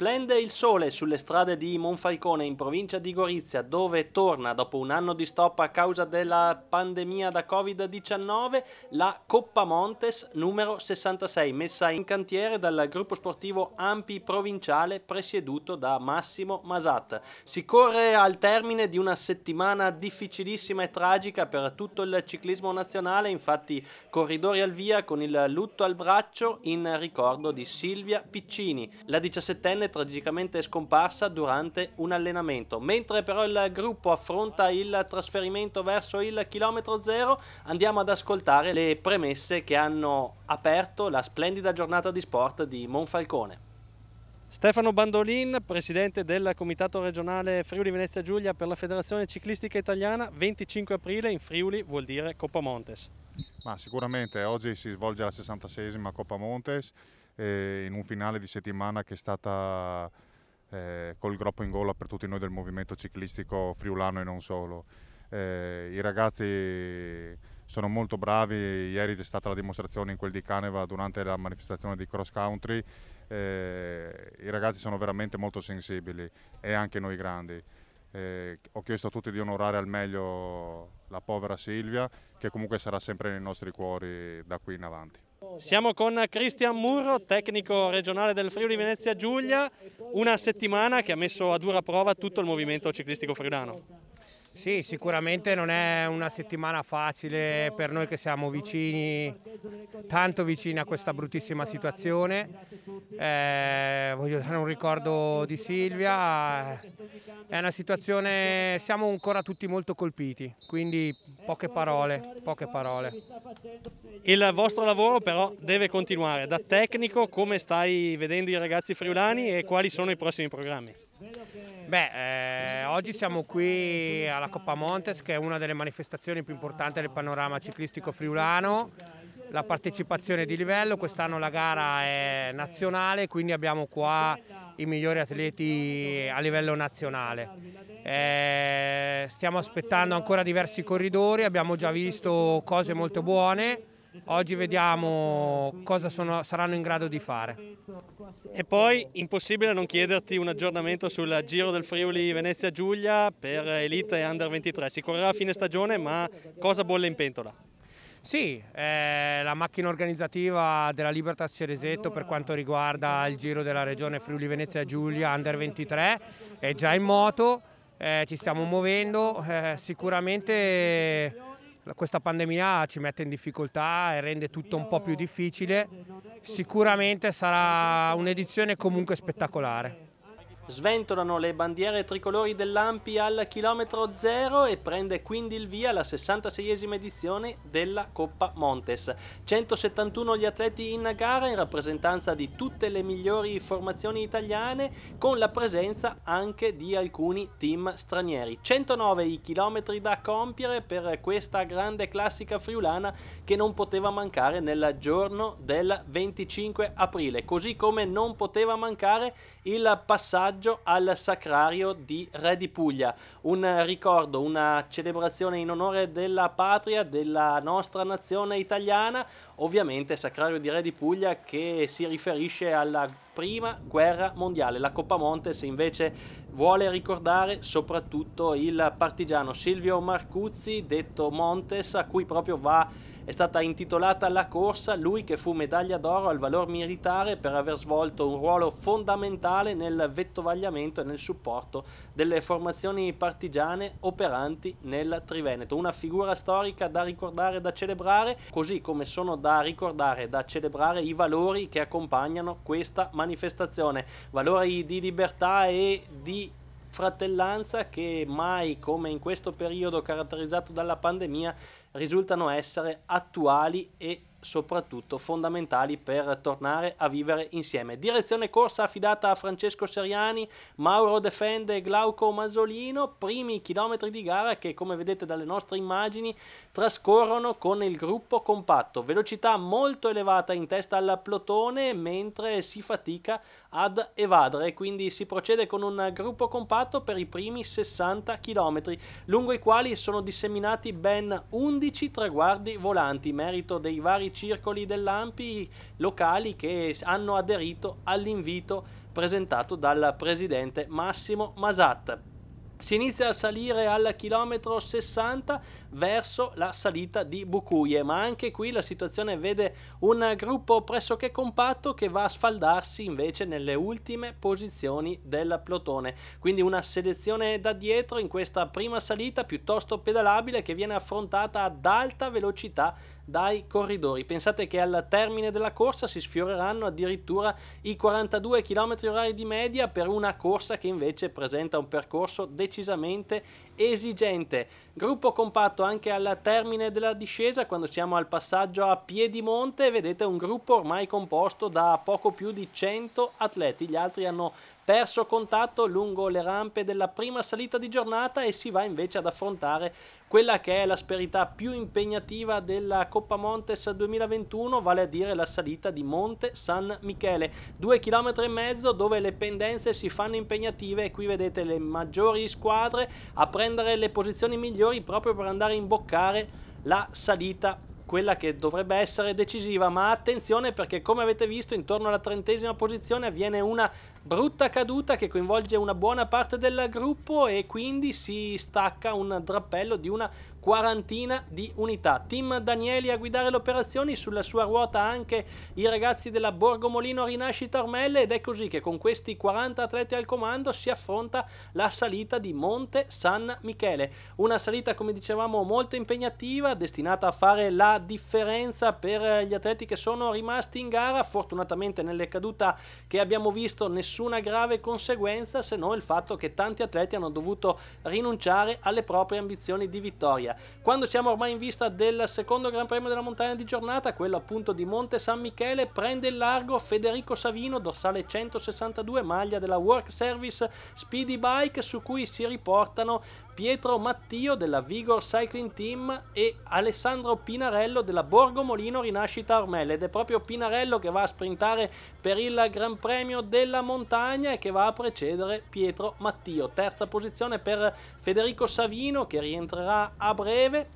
Splende il sole sulle strade di Monfalcone in provincia di Gorizia dove torna dopo un anno di stop a causa della pandemia da Covid-19 la Coppa Montes numero 66 messa in cantiere dal gruppo sportivo Ampi Provinciale presieduto da Massimo Masat. Si corre al termine di una settimana difficilissima e tragica per tutto il ciclismo nazionale, infatti corridori al via con il lutto al braccio in ricordo di Silvia Piccini, la 17enne tragicamente scomparsa durante un allenamento. Mentre però il gruppo affronta il trasferimento verso il chilometro zero, andiamo ad ascoltare le premesse che hanno aperto la splendida giornata di sport di Monfalcone. Stefano Bandolin, presidente del Comitato regionale Friuli Venezia Giulia per la Federazione Ciclistica Italiana, 25 aprile in Friuli vuol dire Coppa Montes. Ma sicuramente oggi si svolge la 66esima Coppa Montes eh, in un finale di settimana che è stata eh, col groppo in gola per tutti noi del movimento ciclistico friulano e non solo. Eh, I ragazzi sono molto bravi, ieri c'è stata la dimostrazione in quel di Caneva durante la manifestazione di cross country, eh, i ragazzi sono veramente molto sensibili e anche noi grandi. Eh, ho chiesto a tutti di onorare al meglio la povera Silvia, che comunque sarà sempre nei nostri cuori da qui in avanti. Siamo con Cristian Murro, tecnico regionale del Friuli Venezia Giulia, una settimana che ha messo a dura prova tutto il movimento ciclistico friulano. Sì, sicuramente non è una settimana facile per noi che siamo vicini, tanto vicini a questa bruttissima situazione. Eh, voglio dare un ricordo di Silvia, è una situazione, siamo ancora tutti molto colpiti, quindi poche parole, poche parole. Il vostro lavoro però deve continuare, da tecnico come stai vedendo i ragazzi friulani e quali sono i prossimi programmi? Beh, eh, oggi siamo qui alla Coppa Montes che è una delle manifestazioni più importanti del panorama ciclistico friulano, la partecipazione è di livello, quest'anno la gara è nazionale quindi abbiamo qua i migliori atleti a livello nazionale. Eh, stiamo aspettando ancora diversi corridori, abbiamo già visto cose molto buone Oggi vediamo cosa sono, saranno in grado di fare. E poi impossibile non chiederti un aggiornamento sul Giro del Friuli Venezia Giulia per Elite e Under 23. Si correrà a fine stagione, ma cosa bolle in pentola? Sì, eh, la macchina organizzativa della Libertas Ceresetto per quanto riguarda il Giro della Regione Friuli Venezia Giulia Under 23 è già in moto, eh, ci stiamo muovendo, eh, sicuramente questa pandemia ci mette in difficoltà e rende tutto un po' più difficile. Sicuramente sarà un'edizione comunque spettacolare sventolano le bandiere tricolori dell'Ampi al chilometro zero e prende quindi il via la 66esima edizione della Coppa Montes. 171 gli atleti in gara in rappresentanza di tutte le migliori formazioni italiane con la presenza anche di alcuni team stranieri. 109 i chilometri da compiere per questa grande classica friulana che non poteva mancare nel giorno del 25 aprile, così come non poteva mancare il passaggio omaggio al sacrario di Re di Puglia, un ricordo, una celebrazione in onore della patria, della nostra nazione italiana, ovviamente sacrario di Re di Puglia che si riferisce alla prima guerra mondiale. La Coppa Montes invece vuole ricordare soprattutto il partigiano Silvio Marcuzzi, detto Montes, a cui proprio va è stata intitolata alla corsa lui che fu medaglia d'oro al valor militare per aver svolto un ruolo fondamentale nel vettovagliamento e nel supporto delle formazioni partigiane operanti nel Triveneto. Una figura storica da ricordare e da celebrare, così come sono da ricordare e da celebrare i valori che accompagnano questa manifestazione. Valori di libertà e di fratellanza che mai come in questo periodo caratterizzato dalla pandemia risultano essere attuali e soprattutto fondamentali per tornare a vivere insieme. Direzione corsa affidata a Francesco Seriani, Mauro Defende e Glauco Masolino, primi chilometri di gara che come vedete dalle nostre immagini trascorrono con il gruppo compatto, velocità molto elevata in testa al plotone mentre si fatica ad evadere, quindi si procede con un gruppo compatto per i primi 60 chilometri, lungo i quali sono disseminati ben 11 traguardi volanti, merito dei vari vari circoli dell'AMPI locali che hanno aderito all'invito presentato dal presidente Massimo Masat. Si inizia a salire al chilometro 60 verso la salita di Bucuie, ma anche qui la situazione vede un gruppo pressoché compatto che va a sfaldarsi invece nelle ultime posizioni del plotone. Quindi una selezione da dietro in questa prima salita piuttosto pedalabile che viene affrontata ad alta velocità dai corridori. Pensate che al termine della corsa si sfioreranno addirittura i 42 km orari di media per una corsa che invece presenta un percorso decisamente esigente. Gruppo compatto anche al termine della discesa quando siamo al passaggio a Piedimonte vedete un gruppo ormai composto da poco più di 100 atleti, gli altri hanno Terzo contatto lungo le rampe della prima salita di giornata e si va invece ad affrontare quella che è l'asperità più impegnativa della Coppa Montes 2021, vale a dire la salita di Monte San Michele. Due chilometri e mezzo dove le pendenze si fanno impegnative e qui vedete le maggiori squadre a prendere le posizioni migliori proprio per andare a imboccare la salita quella che dovrebbe essere decisiva, ma attenzione perché come avete visto intorno alla trentesima posizione avviene una brutta caduta che coinvolge una buona parte del gruppo e quindi si stacca un drappello di una quarantina di unità. Team Danieli a guidare le operazioni, sulla sua ruota anche i ragazzi della Borgomolino Rinascita Ormelle ed è così che con questi 40 atleti al comando si affronta la salita di Monte San Michele. Una salita come dicevamo molto impegnativa, destinata a fare la differenza per gli atleti che sono rimasti in gara, fortunatamente nelle cadute che abbiamo visto nessuna grave conseguenza se non il fatto che tanti atleti hanno dovuto rinunciare alle proprie ambizioni di vittoria. Quando siamo ormai in vista del secondo Gran Premio della montagna di giornata, quello appunto di Monte San Michele, prende il largo Federico Savino, dorsale 162, maglia della Work Service Speedy Bike, su cui si riportano Pietro Mattio della Vigor Cycling Team e Alessandro Pinarello della Borgo Molino Rinascita Ormelle ed è proprio Pinarello che va a sprintare per il Gran Premio della Montagna e che va a precedere Pietro Mattio. Terza posizione per Federico Savino che rientrerà a breve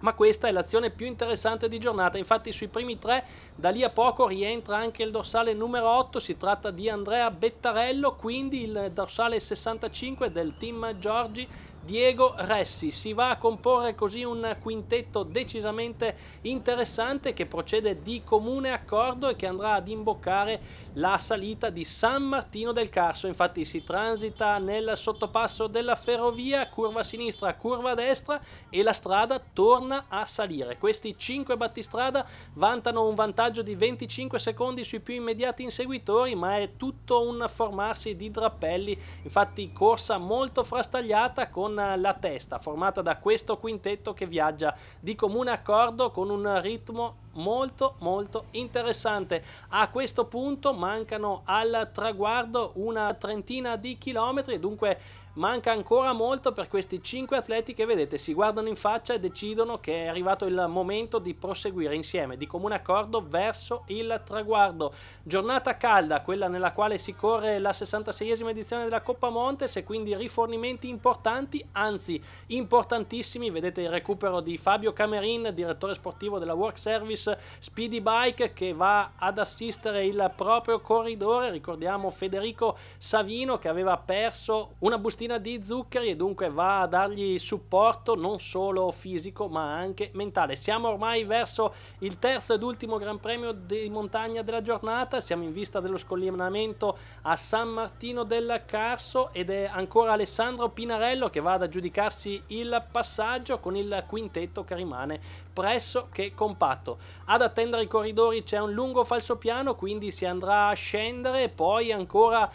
ma questa è l'azione più interessante di giornata, infatti sui primi tre da lì a poco rientra anche il dorsale numero 8, si tratta di Andrea Bettarello, quindi il dorsale 65 del team Giorgi Diego Ressi. Si va a comporre così un quintetto decisamente interessante che procede di comune accordo e che andrà ad imboccare la salita di San Martino del Carso. Infatti si transita nel sottopasso della ferrovia, curva sinistra, curva destra e la strada torna a salire. Questi 5 battistrada vantano un vantaggio di 25 secondi sui più immediati inseguitori, ma è tutto un formarsi di drappelli. Infatti corsa molto frastagliata con con la testa, formata da questo quintetto che viaggia di comune accordo con un ritmo molto molto interessante. A questo punto mancano al traguardo una trentina di chilometri, dunque manca ancora molto per questi cinque atleti che vedete si guardano in faccia e decidono che è arrivato il momento di proseguire insieme di comune accordo verso il traguardo giornata calda quella nella quale si corre la 66esima edizione della Coppa Montes e quindi rifornimenti importanti anzi importantissimi vedete il recupero di Fabio Camerin direttore sportivo della Work Service Speedy Bike che va ad assistere il proprio corridore, ricordiamo Federico Savino che aveva perso una bustina di zuccheri e dunque va a dargli supporto non solo fisico ma anche mentale. Siamo ormai verso il terzo ed ultimo Gran Premio di montagna della giornata, siamo in vista dello scollinamento a San Martino del Carso ed è ancora Alessandro Pinarello che va ad aggiudicarsi il passaggio con il quintetto che rimane pressoché compatto. Ad attendere i corridori c'è un lungo falso piano quindi si andrà a scendere e poi ancora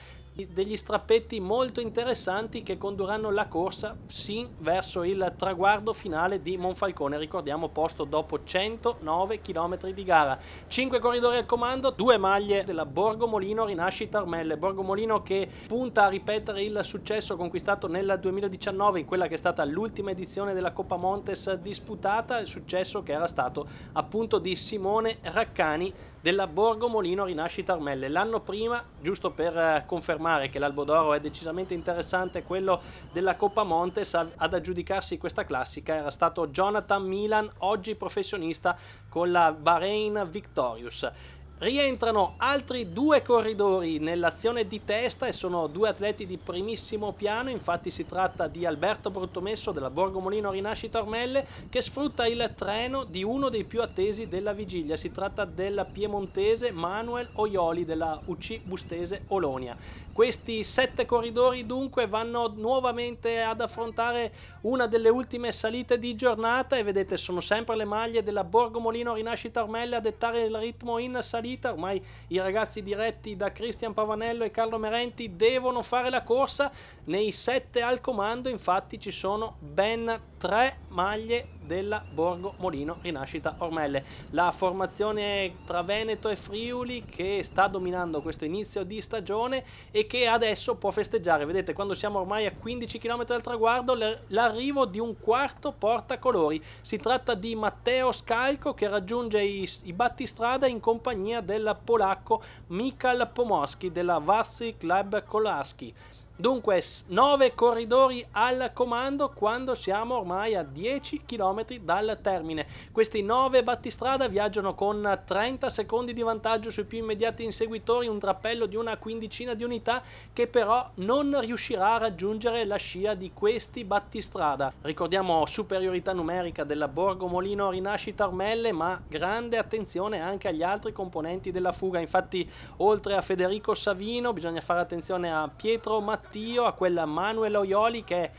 degli strappetti molto interessanti che condurranno la corsa sin verso il traguardo finale di Monfalcone, ricordiamo posto dopo 109 km di gara. 5 corridori al comando, due maglie della Borgo Molino Rinascita Armelle, Borgo Molino che punta a ripetere il successo conquistato nel 2019 in quella che è stata l'ultima edizione della Coppa Montes disputata, il successo che era stato appunto di Simone Raccani della Borgo Molino Rinascita Armelle. L'anno prima, giusto per eh, confermare che l'Albo d'Oro è decisamente interessante, quello della Coppa Montes ad aggiudicarsi questa classica era stato Jonathan Milan, oggi professionista con la Bahrain Victorious. Rientrano altri due corridori nell'azione di testa e sono due atleti di primissimo piano, infatti si tratta di Alberto Bruttomesso della Borgomolino Rinascita Ormelle che sfrutta il treno di uno dei più attesi della vigilia, si tratta del piemontese Manuel Oioli della UC Bustese Olonia. Questi sette corridori dunque vanno nuovamente ad affrontare una delle ultime salite di giornata e vedete sono sempre le maglie della Borgomolino Rinascita Ormelle a dettare il ritmo in salita salita, ormai i ragazzi diretti da Cristian Pavanello e Carlo Merenti devono fare la corsa, nei sette al comando infatti ci sono ben tre maglie della Borgo Molino Rinascita Ormelle. La formazione tra Veneto e Friuli che sta dominando questo inizio di stagione e che adesso può festeggiare. Vedete, quando siamo ormai a 15 km dal traguardo, l'arrivo di un quarto portacolori. Si tratta di Matteo Scalco che raggiunge i, i battistrada in compagnia del polacco Mikal Pomorski della Vassi Club Kolaski. Dunque 9 corridori al comando quando siamo ormai a 10 km dal termine. Questi 9 battistrada viaggiano con 30 secondi di vantaggio sui più immediati inseguitori, un trappello di una quindicina di unità che però non riuscirà a raggiungere la scia di questi battistrada. Ricordiamo superiorità numerica della Borgo Molino Rinascita Ormelle, ma grande attenzione anche agli altri componenti della fuga. Infatti oltre a Federico Savino bisogna fare attenzione a Pietro Matteo addio a quella Manuel Oioli che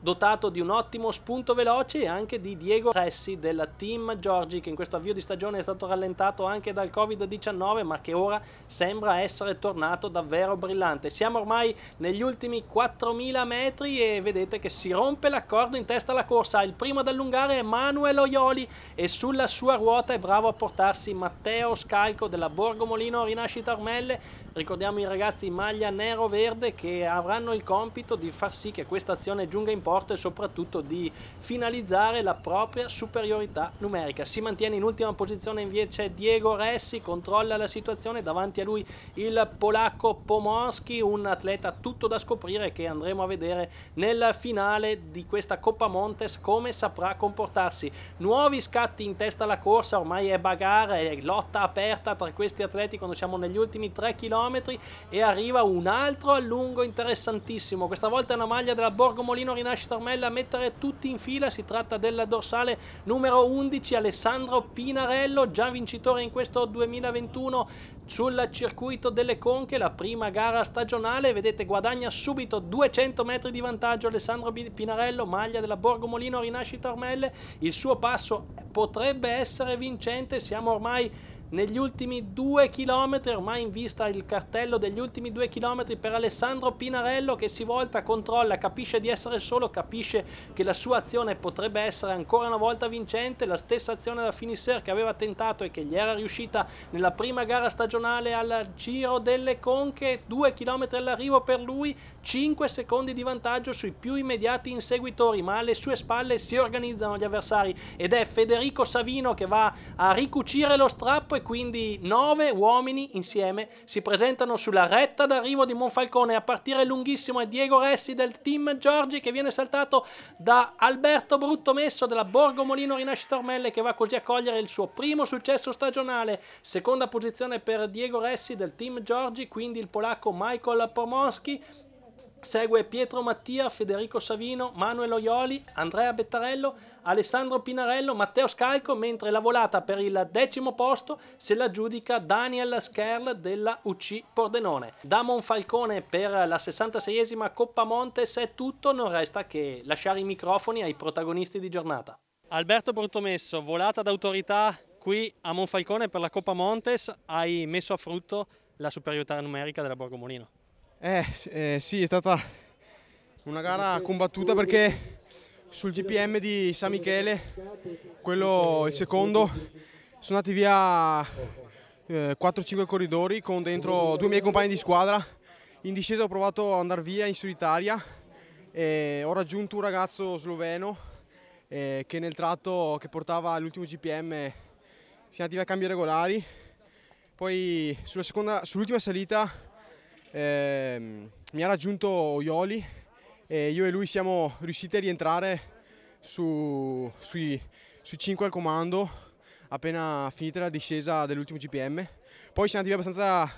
dotato di un ottimo spunto veloce e anche di Diego Ressi della Team Giorgi che in questo avvio di stagione è stato rallentato anche dal Covid-19 ma che ora sembra essere tornato davvero brillante. Siamo ormai negli ultimi 4000 metri e vedete che si rompe l'accordo in testa alla corsa, il primo ad allungare è Manuel Oioli e sulla sua ruota è bravo a portarsi Matteo Scalco della Borgo Molino Rinascita Ormelle ricordiamo i ragazzi in maglia nero-verde che avranno il compito di far sì che questa azione giunga in sport e soprattutto di finalizzare la propria superiorità numerica. Si mantiene in ultima posizione invece Diego Ressi, controlla la situazione, davanti a lui il polacco Pomorski, un atleta tutto da scoprire che andremo a vedere nella finale di questa Coppa Montes come saprà comportarsi. Nuovi scatti in testa alla corsa, ormai è bagarre, è lotta aperta tra questi atleti quando siamo negli ultimi 3 km e arriva un altro allungo interessantissimo. Questa volta è una maglia della Borgomolino Rinascita Flash Tormella a mettere tutti in fila, si tratta del dorsale numero 11 Alessandro Pinarello, già vincitore in questo 2021 sul circuito delle Conche, la prima gara stagionale, vedete guadagna subito 200 metri di vantaggio Alessandro Pinarello, maglia della Borgo Molino, Rinascita Ormelle, il suo passo potrebbe essere vincente, siamo ormai negli ultimi due chilometri, ormai in vista il cartello degli ultimi due chilometri per Alessandro Pinarello che si volta, controlla, capisce di essere solo, capisce che la sua azione potrebbe essere ancora una volta vincente, la stessa azione da Finisher che aveva tentato e che gli era riuscita nella prima gara stagionale al Giro delle Conche, due chilometri all'arrivo per lui, 5 secondi di vantaggio sui più immediati inseguitori, ma alle sue spalle si organizzano gli avversari ed è Federico Savino che va a ricucire lo strappo e quindi 9 uomini insieme si presentano sulla retta d'arrivo di Monfalcone a partire lunghissimo è Diego Ressi del team Giorgi che viene saltato da Alberto Bruttomesso della Borgo Molino Rinascita Ormelle che va così a cogliere il suo primo successo stagionale seconda posizione per Diego Ressi del team Giorgi quindi il polacco Michael Pomonski Segue Pietro Mattia, Federico Savino, Manuel Oioli, Andrea Bettarello, Alessandro Pinarello, Matteo Scalco, mentre la volata per il decimo posto se la giudica Daniel Skerl della UC Pordenone. Da Monfalcone per la 66esima Coppa Montes è tutto, non resta che lasciare i microfoni ai protagonisti di giornata. Alberto Bruttomesso, volata d'autorità qui a Monfalcone per la Coppa Montes, hai messo a frutto la superiorità numerica della Borgo Molino. Eh, eh, sì, è stata una gara combattuta perché sul GPM di San Michele, quello il secondo, sono andati via eh, 4-5 corridori con dentro due miei compagni di squadra. In discesa ho provato ad andare via in solitaria e ho raggiunto un ragazzo sloveno eh, che nel tratto che portava l'ultimo GPM eh, si è andati via a cambi regolari. Poi sull'ultima sull salita eh, mi ha raggiunto Oioli e io e lui siamo riusciti a rientrare su, sui, sui 5 al comando appena finita la discesa dell'ultimo GPM. Poi siamo andati abbastanza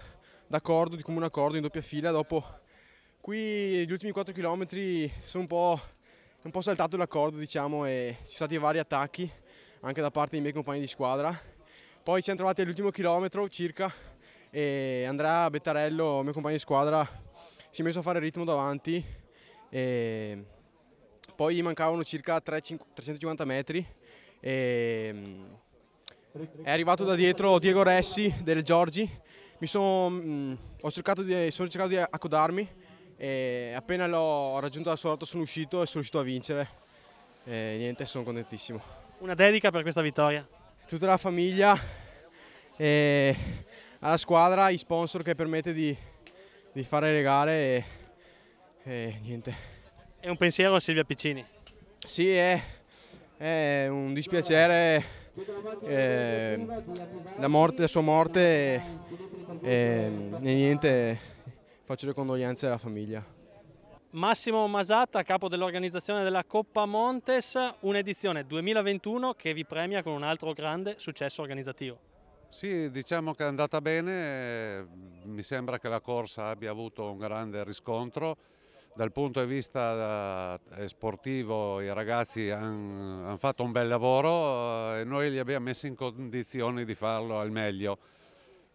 d'accordo, di comune accordo, in doppia fila. Dopo qui gli ultimi 4 km sono un po', un po saltato l'accordo, diciamo, e ci sono stati vari attacchi anche da parte dei miei compagni di squadra. Poi ci siamo trovati all'ultimo chilometro circa e Andrea Bettarello, mio compagno di squadra, si è messo a fare il ritmo davanti e poi gli mancavano circa 3, 5, 350 metri e mm, è arrivato da dietro Diego Ressi del Giorgi, mi sono, mm, ho cercato di, sono cercato di accodarmi e appena l'ho raggiunto la sua lotta sono uscito e sono riuscito a vincere e niente sono contentissimo. Una dedica per questa vittoria? Tutta la famiglia e alla squadra, ai sponsor che permette di, di fare le gare e, e, niente. È un pensiero a Silvia Piccini? Sì, è, è un dispiacere eh, la, morte, la, sua morte e, e, e niente, faccio le condoglianze alla famiglia. Massimo Masata, capo dell'organizzazione della Coppa Montes, un'edizione 2021 che vi premia con un altro grande successo organizzativo. Sì, diciamo che è andata bene, mm, mi sembra che la corsa abbia avuto un grande riscontro. Dal punto di vista eh, sportivo i ragazzi hanno han fatto un bel lavoro eh, e noi li abbiamo messi in condizione di farlo al meglio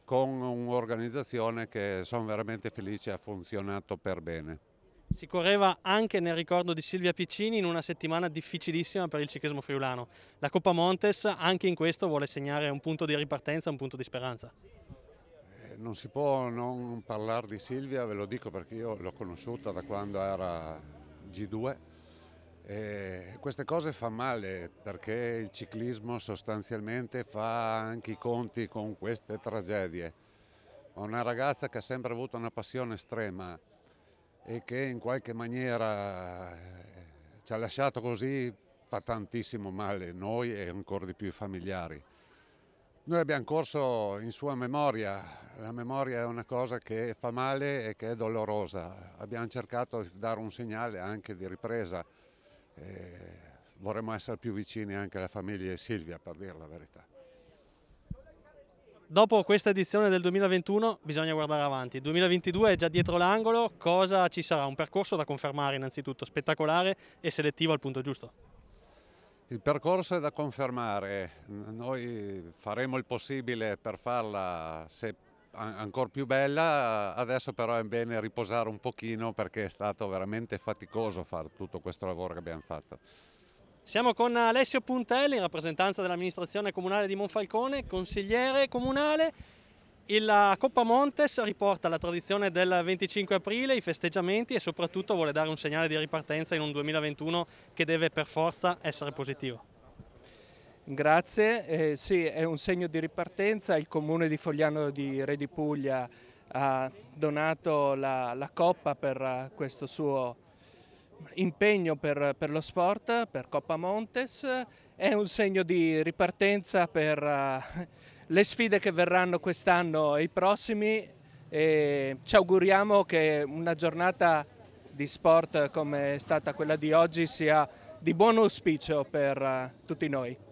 con un'organizzazione che sono veramente felice ha funzionato per bene. Si correva anche nel ricordo di Silvia Piccini in una settimana difficilissima per il ciclismo friulano. La Coppa Montes anche in questo vuole segnare un punto di ripartenza, un punto di speranza. Eh, non si può non parlare di Silvia, ve lo dico perché io l'ho conosciuta da quando era G2. E eh, queste cose fa male perché il ciclismo sostanzialmente fa anche i conti con queste tragedie. Una ragazza che ha sempre avuto una passione estrema e che in qualche maniera eh, ci ha lasciato così fa tantissimo male noi e ancora di più i familiari. Noi abbiamo corso in sua memoria, la memoria è una cosa che fa male e che è dolorosa, abbiamo cercato di dare un segnale anche di ripresa, eh, vorremmo essere più vicini anche alla famiglia di Silvia per dire la verità. Dopo questa edizione del 2021 bisogna guardare avanti, il 2022 è già dietro l'angolo, cosa ci sarà? Un percorso da confermare innanzitutto, spettacolare e selettivo al punto giusto. Il percorso è da confermare, noi faremo il possibile per farla se ancora più bella, adesso però è bene riposare un pochino perché è stato veramente faticoso fare tutto questo lavoro che abbiamo fatto. Siamo con Alessio Puntelli in rappresentanza dell'amministrazione comunale di Monfalcone, consigliere comunale. La eh, Coppa Montes riporta la tradizione del 25 aprile, i festeggiamenti e soprattutto vuole dare un segnale di ripartenza in un 2021 che deve per forza essere positivo. Grazie, eh, sì è un segno di ripartenza, il comune di Fogliano di Re di Puglia ha donato la, la coppa per eh, questo suo impegno per, per, lo sport, per Coppa Montes, è un segno di ripartenza per uh, le sfide che verranno quest'anno e i prossimi e ci auguriamo che una giornata di sport come è stata quella di oggi sia di buon auspicio per uh, tutti noi.